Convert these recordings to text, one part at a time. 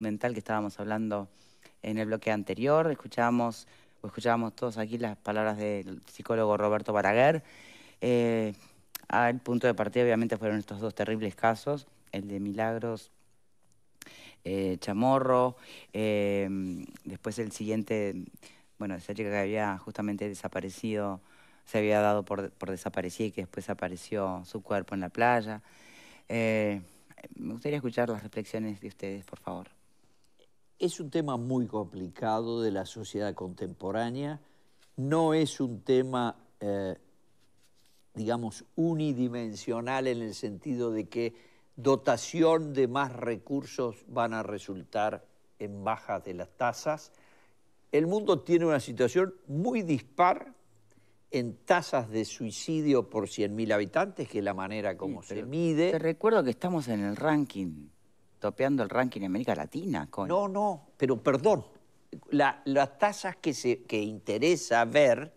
mental que estábamos hablando en el bloque anterior. Escuchábamos, o escuchábamos todos aquí las palabras del psicólogo Roberto Baraguer. El eh, punto de partida, obviamente, fueron estos dos terribles casos: el de Milagros eh, Chamorro, eh, después el siguiente, bueno, esa chica que había justamente desaparecido, se había dado por, por desaparecida y que después apareció su cuerpo en la playa. me gustaría escuchar las reflexiones de ustedes, por favor es un tema muy complicado de la sociedad contemporánea, no es un tema, eh, digamos, unidimensional en el sentido de que dotación de más recursos van a resultar en bajas de las tasas. El mundo tiene una situación muy dispar en tasas de suicidio por 100.000 habitantes, que es la manera como se mide. Te recuerdo que estamos en el ranking topeando el ranking en América Latina. No, no, pero perdón. las tasas que, se, interesa ver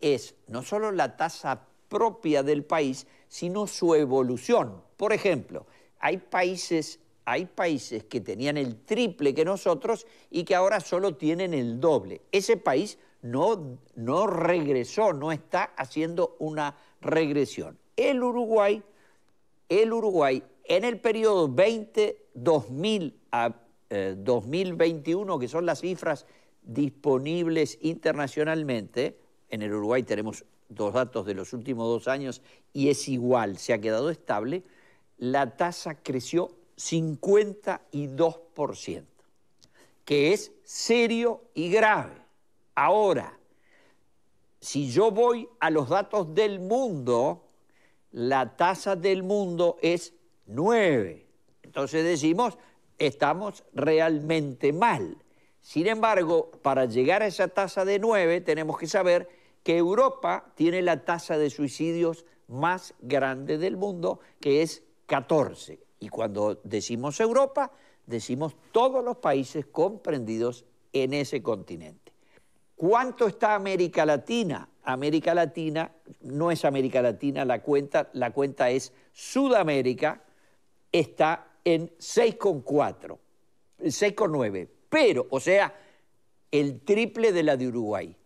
es no solo la tasa propia del país, sino su evolución. Por ejemplo, hay países, hay países que tenían el triple que nosotros y que ahora solo tienen el doble. Ese país no, no regresó, no está haciendo una regresión. El Uruguay, el Uruguay en el periodo 20 2000 a 2021, eh, que son las cifras disponibles internacionalmente, en el Uruguay tenemos dos datos de los últimos dos años y es igual, se ha quedado estable, la tasa creció 52%, que es serio y grave. Ahora, si yo voy a los datos del mundo, la tasa del mundo es 9. Entonces decimos, estamos realmente mal. Sin embargo, para llegar a esa tasa de 9 tenemos que saber que Europa tiene la tasa de suicidios más grande del mundo, que es 14. Y cuando decimos Europa, decimos todos los países comprendidos en ese continente. ¿Cuánto está América Latina? América Latina no es América Latina la cuenta, la cuenta es Sudamérica, está en 6,4, 6,9, pero, o sea, el triple de la de Uruguay.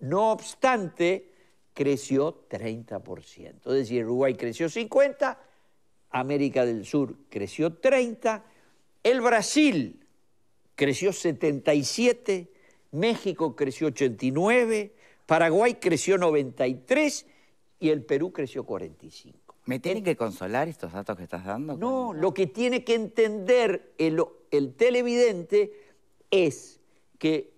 No obstante, creció 30%. Es decir, Uruguay creció 50%, América del Sur creció 30%, el Brasil creció 77%, México creció 89%, Paraguay creció 93% y el Perú creció 45%. ¿Me tienen que consolar estos datos que estás dando? No, lo que tiene que entender el, el televidente es que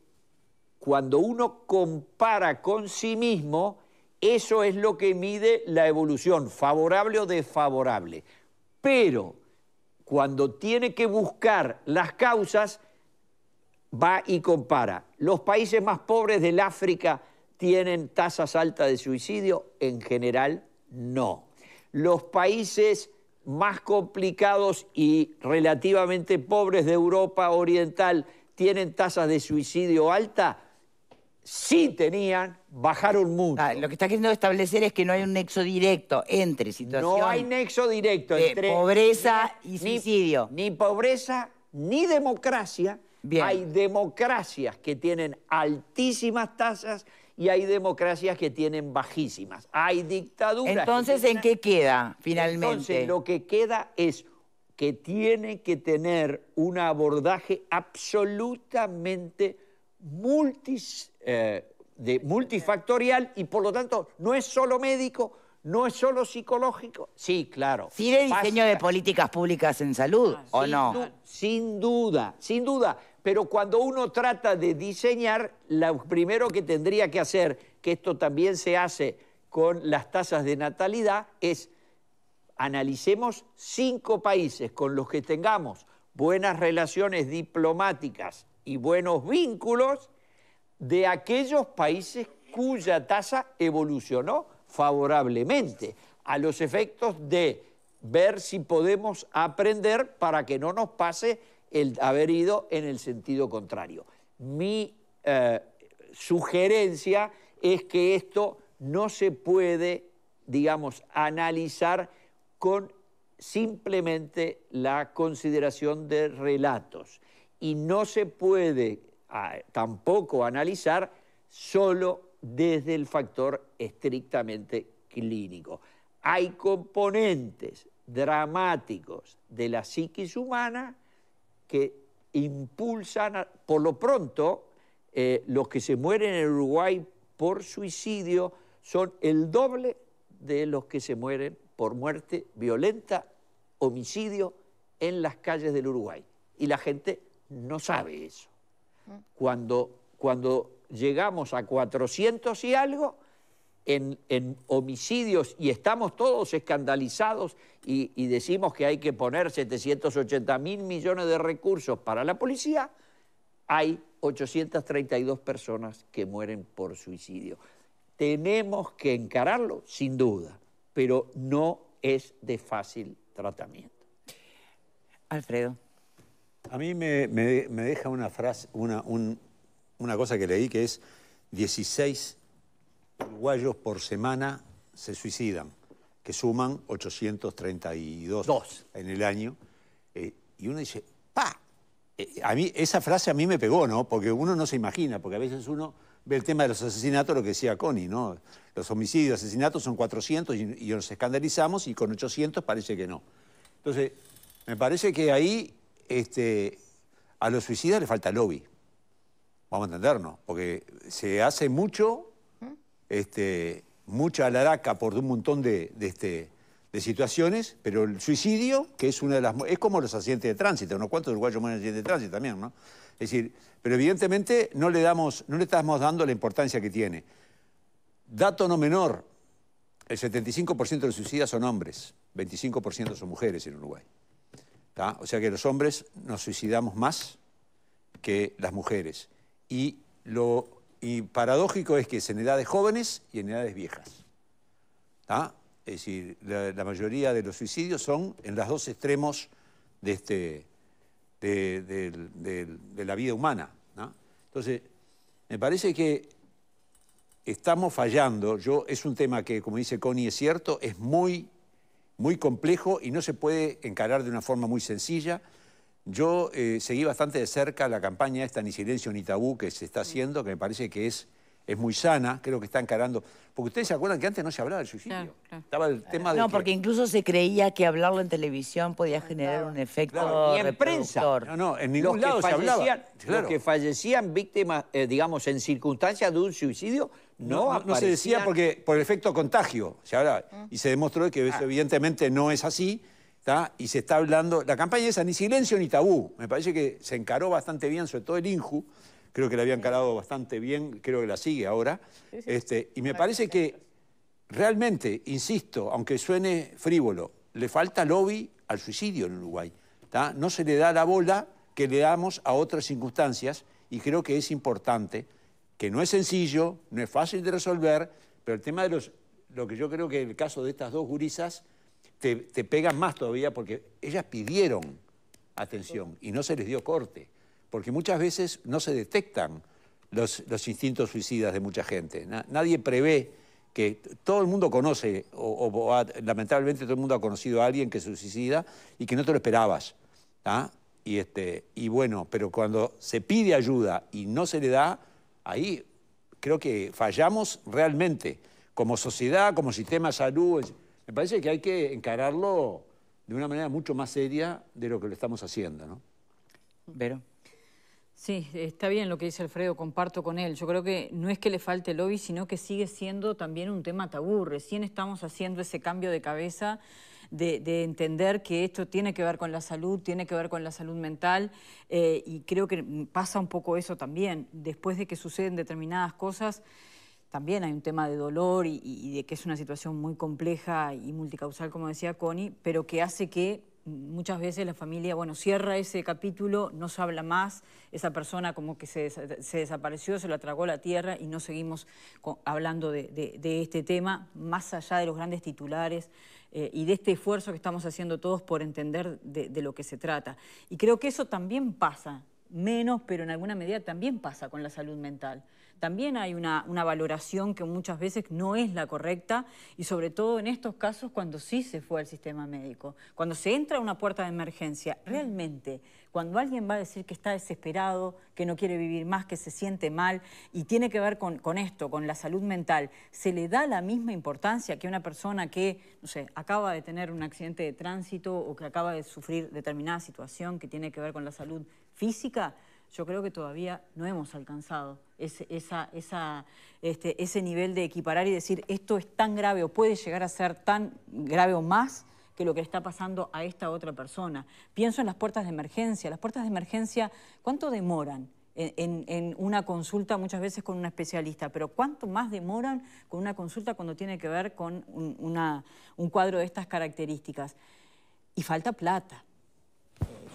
cuando uno compara con sí mismo, eso es lo que mide la evolución, favorable o desfavorable. Pero cuando tiene que buscar las causas, va y compara. Los países más pobres del África tienen tasas altas de suicidio, en general no los países más complicados y relativamente pobres de Europa Oriental tienen tasas de suicidio alta, sí tenían, bajaron mucho. Ah, lo que está queriendo establecer es que no hay un nexo directo entre situación... No hay nexo directo entre... Pobreza y suicidio. Ni, pobreza ni democracia. Hay democracias que tienen altísimas tasas y hay democracias que tienen bajísimas. Hay dictaduras. Entonces, ¿en qué queda finalmente? Entonces, lo que queda es que tiene que tener un abordaje absolutamente eh, multifactorial y por lo tanto no es solo médico, no es solo psicológico. Sí, claro. Sí de diseño de políticas públicas en salud, ah, ¿o no? sin duda, sin duda. Pero cuando uno trata de diseñar, lo primero que tendría que hacer, que esto también se hace con las tasas de natalidad, es analicemos cinco países con los que tengamos buenas relaciones diplomáticas y buenos vínculos de aquellos países cuya tasa evolucionó favorablemente a los efectos de ver si podemos aprender para que no nos pase el haber ido en el sentido contrario. Mi eh, sugerencia es que esto no se puede, digamos, analizar con simplemente la consideración de relatos y no se puede tampoco analizar solo desde el factor estrictamente clínico. Hay componentes dramáticos de la psiquis humana que impulsan, por lo pronto, eh, los que se mueren en Uruguay por suicidio son el doble de los que se mueren por muerte violenta, homicidio en las calles del Uruguay. Y la gente no sabe eso. Mm. Cuando, cuando llegamos a 400 y algo, en, homicidios y estamos todos escandalizados y, decimos que hay que poner 780 mil millones de recursos para la policía, hay 832 personas que mueren por suicidio. Tenemos que encararlo, sin duda, pero no es de fácil tratamiento. Alfredo. A mí me, deja una frase, una, una cosa que leí que es 16 uruguayos por semana se suicidan, que suman 832 en el año. Eh, y uno dice, ¡pa! Eh, a mí, esa frase a mí me pegó, ¿no? Porque uno no se imagina, porque a veces uno ve el tema de los asesinatos, lo que decía Connie, ¿no? Los homicidios, asesinatos son 400 y, nos escandalizamos y con 800 parece que no. Entonces, me parece que ahí este, a los suicidas le falta lobby. Vamos a entendernos, porque se hace mucho este, mucha alaraca por un montón de, este, de, situaciones, pero el suicidio, que es una de las... Es como los accidentes de tránsito, ¿no? ¿Cuántos uruguayos mueren accidentes de tránsito también, no? Es decir, pero evidentemente no le, damos, no le estamos dando la importancia que tiene. Dato no menor, el 75% de los suicidas son hombres, 25% son mujeres en Uruguay. O sea que los hombres nos suicidamos más que las mujeres. Y lo y paradójico es que es en edades jóvenes y en edades viejas. Es decir, la, mayoría de los suicidios son en los dos extremos de, este, la vida humana. Entonces, me parece que estamos fallando. Yo, es un tema que, como dice Connie, es cierto, es muy, muy complejo y no se puede encarar de una forma muy sencilla. Yo eh, seguí bastante de cerca la campaña esta Ni Silencio ni Tabú que se está haciendo, que me parece que es, es muy sana, creo que está encarando. Porque ustedes se acuerdan que antes no se hablaba del suicidio. Estaba el tema de. No, porque incluso se creía que hablarlo en televisión podía generar un efecto. de prensa. No, no, en ningún lado se hablaba. Los que fallecían víctimas, eh, digamos, en circunstancias de un suicidio, no, no, no, se decía porque por el efecto contagio se ah. Y se demostró que ah. evidentemente no es así y se está hablando, la campaña esa, ni silencio ni tabú, me parece que se encaró bastante bien, sobre todo el INJU, creo que la había encarado bastante bien, creo que la sigue ahora, este, y me parece que realmente, insisto, aunque suene frívolo, le falta lobby al suicidio en Uruguay, no se le da la bola que le damos a otras circunstancias y creo que es importante, que no es sencillo, no es fácil de resolver, pero el tema de los, lo que yo creo que el caso de estas dos gurisas te, pegan más todavía porque ellas pidieron atención y no se les dio corte, porque muchas veces no se detectan los, instintos suicidas de mucha gente. nadie prevé que todo el mundo conoce, o, lamentablemente todo el mundo ha conocido a alguien que se suicida y que no te lo esperabas. Y, este, y bueno, pero cuando se pide ayuda y no se le da, ahí creo que fallamos realmente, como sociedad, como sistema de salud. Me parece que hay que encararlo de una manera mucho más seria de lo que lo estamos haciendo, ¿no? Vero. Sí, está bien lo que dice Alfredo, comparto con él. Yo creo que no es que le falte el lobby, sino que sigue siendo también un tema tabú. Recién estamos haciendo ese cambio de cabeza de, entender que esto tiene que ver con la salud, tiene que ver con la salud mental eh, y creo que pasa un poco eso también. Después de que suceden determinadas cosas también hay un tema de dolor y, de que es una situación muy compleja y multicausal, como decía Connie, pero que hace que muchas veces la familia, bueno, cierra ese capítulo, no se habla más, esa persona como que se, desapareció, se la tragó la tierra y no seguimos hablando de, este tema, más allá de los grandes titulares eh, y de este esfuerzo que estamos haciendo todos por entender de lo que se trata. Y creo que eso también pasa, menos, pero en alguna medida también pasa con la salud mental también hay una, valoración que muchas veces no es la correcta y sobre todo en estos casos cuando sí se fue al sistema médico, cuando se entra a una puerta de emergencia, realmente cuando alguien va a decir que está desesperado, que no quiere vivir más, que se siente mal y tiene que ver con, esto, con la salud mental, ¿se le da la misma importancia que una persona que, no acaba de tener un accidente de tránsito o que acaba de sufrir determinada situación que tiene que ver con la salud física? yo creo que todavía no hemos alcanzado este, ese, nivel de equiparar y decir esto es tan grave o puede llegar a ser tan grave o más que lo que está pasando a esta otra persona. Pienso en las puertas de emergencia. Las puertas de emergencia, ¿cuánto demoran? En, una consulta muchas veces con un especialista, pero ¿cuánto más demoran con una consulta cuando tiene que ver con una, un cuadro de estas características? Y falta plata.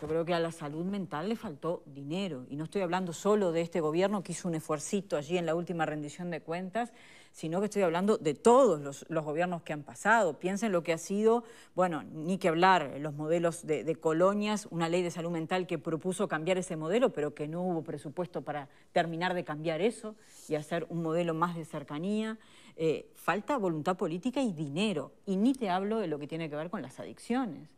Yo creo que a la salud mental le faltó dinero. Y no estoy hablando solo de este gobierno que hizo un esfuercito allí en la última rendición de cuentas, sino que estoy hablando de todos los, gobiernos que han pasado. Piensen lo que ha sido, bueno, ni que hablar, los modelos de, colonias, una ley de salud mental que propuso cambiar ese modelo, pero que no hubo presupuesto para terminar de cambiar eso y hacer un modelo más de cercanía. Eh, falta voluntad política y dinero. Y ni te hablo de lo que tiene que ver con las adicciones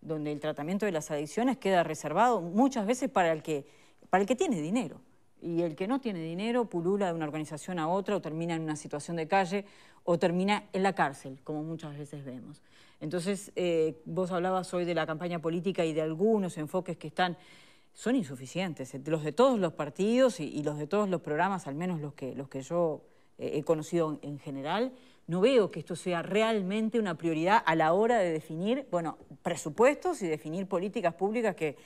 donde el tratamiento de las adicciones queda reservado muchas veces para el que, para el que tiene dinero. Y el que no tiene dinero pulula de una organización a otra o termina en una situación de calle o termina en la cárcel, como muchas veces vemos. Entonces, eh, vos hablabas hoy de la campaña política y de algunos enfoques que están, son insuficientes, eh, los de todos los partidos y, los de todos los programas, al menos los que, los que yo eh, he conocido en general, no veo que esto sea realmente una prioridad a la hora de definir, bueno, presupuestos y definir políticas públicas que,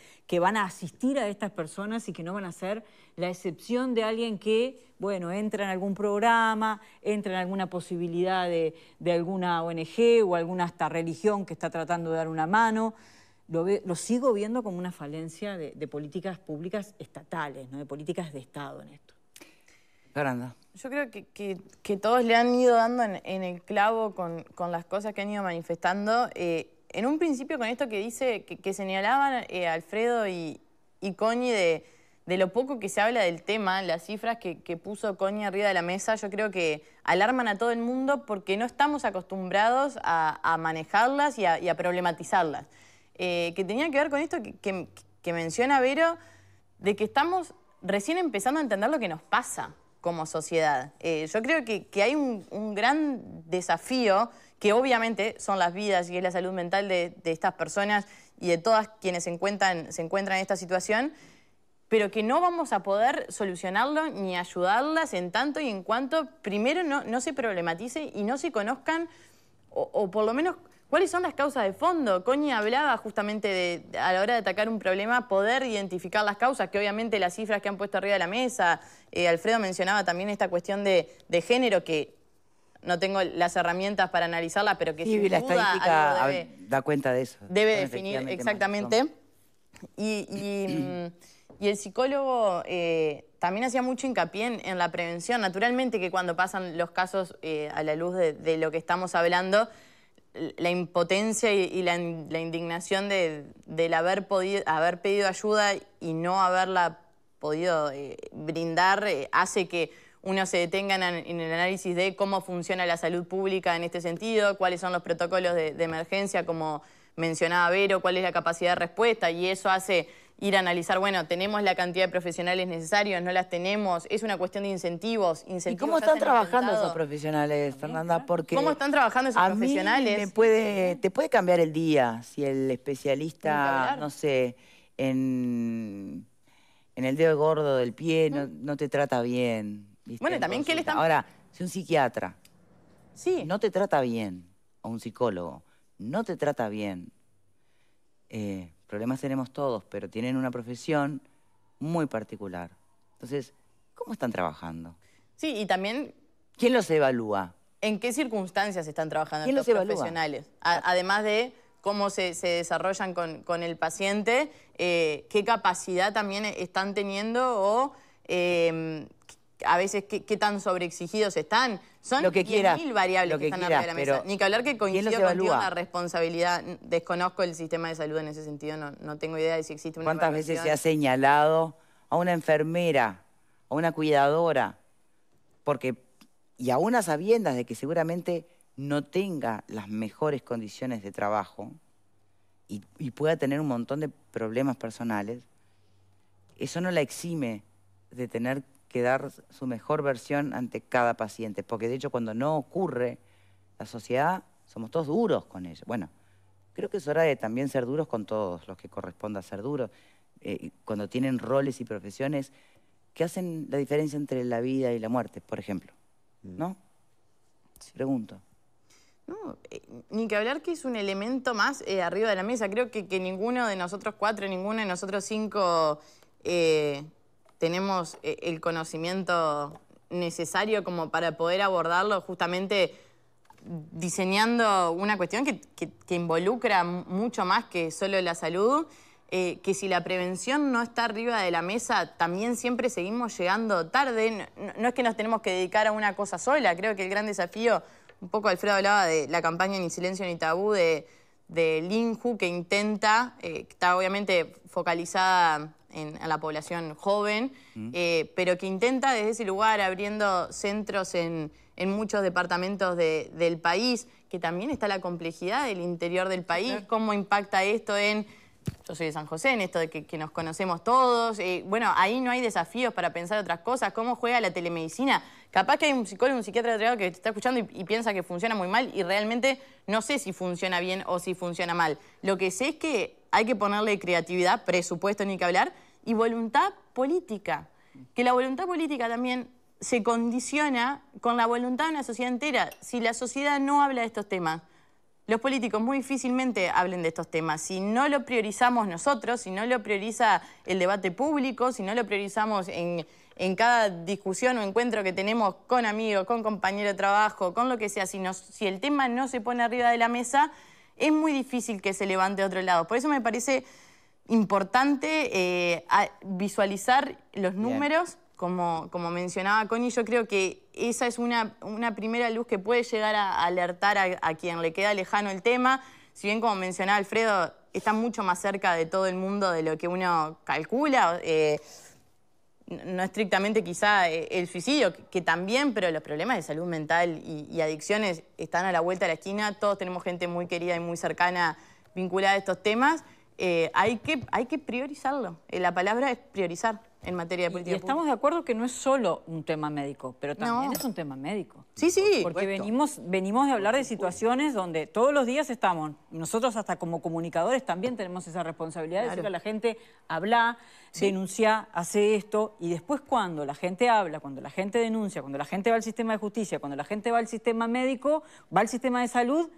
van a asistir a estas personas y que no van a ser la excepción de alguien que, bueno, entra en algún programa, entra en alguna posibilidad de, alguna ONG o alguna hasta religión que está tratando de dar una mano. Lo, sigo viendo como una falencia de, políticas públicas estatales, ¿no? de políticas de Estado en esto. Yo creo que, todos le han ido dando en, el clavo con, las cosas que han ido manifestando. Eh, en un principio con esto que dice, que, señalaban eh, Alfredo y, Coñi de, lo poco que se habla del tema, las cifras que, puso Coñi arriba de la mesa, yo creo que alarman a todo el mundo porque no estamos acostumbrados a, manejarlas y a, problematizarlas. Eh, que tenía que ver con esto que menciona Vero, de que estamos recién empezando a entender lo que nos pasa como sociedad. Eh, yo creo que, hay un, gran desafío que obviamente son las vidas y es la salud mental de, estas personas y de todas quienes se encuentran, se encuentran en esta situación, pero que no vamos a poder solucionarlo ni ayudarlas en tanto y en cuanto primero no, se problematice y no se conozcan o por lo menos ¿Cuáles son las causas de fondo? Coña hablaba justamente de, a la hora de atacar un problema, poder identificar las causas, que obviamente las cifras que han puesto arriba de la mesa. Eh, Alfredo mencionaba también esta cuestión de, género, que no tengo las herramientas para analizarla, pero que sí, la estadística da cuenta de eso. Debe definir exactamente. Y, el psicólogo eh, también hacía mucho hincapié en, la prevención. Naturalmente que cuando pasan los casos eh, a la luz de lo que estamos hablando la impotencia y, la, indignación de, del haber, podido, haber pedido ayuda y no haberla podido eh, brindar eh, hace que uno se detenga en, el análisis de cómo funciona la salud pública en este sentido, cuáles son los protocolos de emergencia, como mencionaba Vero, cuál es la capacidad de respuesta, y eso hace ir a analizar, bueno, tenemos la cantidad de profesionales necesarios, no las tenemos, es una cuestión de incentivos. incentivos ¿Y cómo están trabajando esos profesionales, Fernanda? Porque ¿Cómo están trabajando esos a profesionales? Mí puede, te puede cambiar el día si el especialista, no sé, en, en, el dedo gordo del pie no, te trata bien. Bueno, también qué le están... Ahora, si un psiquiatra no te trata bien, o un psicólogo, no te trata bien, eh, problemas tenemos todos, pero tienen una profesión muy particular. Entonces, ¿cómo están trabajando? Sí, y también... ¿Quién los evalúa? ¿En qué circunstancias están trabajando estos los profesionales? además de cómo se, desarrollan con, el paciente, eh, qué capacidad también están teniendo o... Eh, a veces qué, tan sobreexigidos están. Son lo mil variables que, están arriba de la mesa. Ni que hablar que coincido contigo una responsabilidad. Desconozco el sistema de salud en ese sentido, no, tengo idea de si existe una ¿Cuántas veces se ha señalado a una enfermera, a una cuidadora? Porque, y a unas sabiendas de que seguramente no tenga las mejores condiciones de trabajo y pueda tener un montón de problemas personales, eso no la exime de tener que dar su mejor versión ante cada paciente, porque de hecho cuando no ocurre, la sociedad somos todos duros con ellos Bueno, creo que es hora de también ser duros con todos los que corresponda ser duros, eh, cuando tienen roles y profesiones que hacen la diferencia entre la vida y la muerte, por ejemplo. Mm. ¿No? Sí. Pregunto. No, eh, ni que hablar que es un elemento más eh, arriba de la mesa. Creo que, que, ninguno de nosotros cuatro, ninguno de nosotros cinco tenemos eh, el conocimiento necesario como para poder abordarlo justamente diseñando una cuestión que, involucra mucho más que solo la salud, eh, que si la prevención no está arriba de la mesa, también siempre seguimos llegando tarde. No, es que nos tenemos que dedicar a una cosa sola, creo que el gran desafío, un poco Alfredo hablaba de la campaña Ni Silencio ni Tabú de, de Linju, que intenta, eh, está obviamente focalizada a la población joven, mm. eh, pero que intenta desde ese lugar, abriendo centros en, muchos departamentos del país, que también está la complejidad del interior del país, cómo impacta esto en yo soy de San José, en esto de que, nos conocemos todos. Eh, bueno, ahí no hay desafíos para pensar otras cosas. ¿Cómo juega la telemedicina? Capaz que hay un psicólogo, un psiquiatra que te está escuchando y, y, piensa que funciona muy mal y realmente no sé si funciona bien o si funciona mal. Lo que sé es que hay que ponerle creatividad, presupuesto ni que hablar, y voluntad política. Que la voluntad política también se condiciona con la voluntad de una sociedad entera. Si la sociedad no habla de estos temas, los políticos muy difícilmente hablen de estos temas. Si no lo priorizamos nosotros, si no lo prioriza el debate público, si no lo priorizamos en, cada discusión o encuentro que tenemos con amigos, con compañero de trabajo, con lo que sea, si, si el tema no se pone arriba de la mesa, es muy difícil que se levante a otro lado. Por eso me parece importante eh, visualizar los números como, mencionaba Connie, yo creo que esa es una, primera luz que puede llegar a alertar a, quien le queda lejano el tema. Si bien, como mencionaba Alfredo, está mucho más cerca de todo el mundo de lo que uno calcula. Eh, no estrictamente quizá eh, el suicidio, que también, pero los problemas de salud mental y, adicciones están a la vuelta de la esquina. Todos tenemos gente muy querida y muy cercana vinculada a estos temas. Eh, hay, que, hay que priorizarlo. la palabra es priorizar materia y, estamos de acuerdo que no es solo un tema médico, pero también es un tema médico. Sí, sí. Porque venimos, venimos de hablar de situaciones donde todos los días estamos, nosotros hasta como comunicadores también tenemos esa responsabilidad de decirle a la gente, habla, denuncia, hace esto, y después cuando la gente habla, cuando la gente denuncia, cuando la gente va al sistema de justicia, cuando la gente va al sistema médico, va al sistema de salud,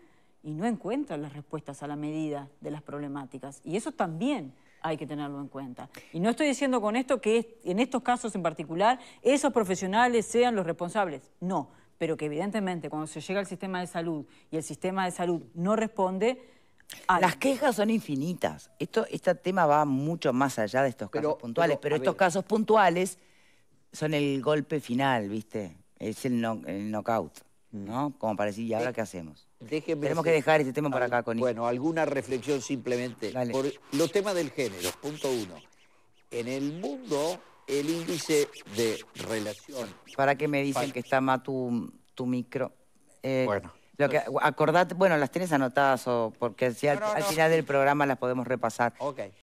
y no encuentra las respuestas a la medida de las problemáticas. Y eso también hay que tenerlo en cuenta. Y no estoy diciendo con esto que en estos casos en particular esos profesionales sean los responsables. No, pero que evidentemente cuando se llega al sistema de salud y el sistema de salud no responde... Las quejas son infinitas. Esto, este tema va mucho más allá de estos casos puntuales, pero, estos casos puntuales son el golpe final, ¿viste? Es el, el knockout, ¿no? Como para decir, ¿y ahora eh, qué hacemos? Tenemos que dejar este tema para acá, con Bueno, alguna reflexión simplemente. los temas del género, punto uno. En el mundo, el índice de relación. ¿Para qué me dicen que está más tu, tu micro? Eh, bueno. Lo acordate, bueno, las tienes anotadas o porque si al, final del programa las podemos repasar. Ok.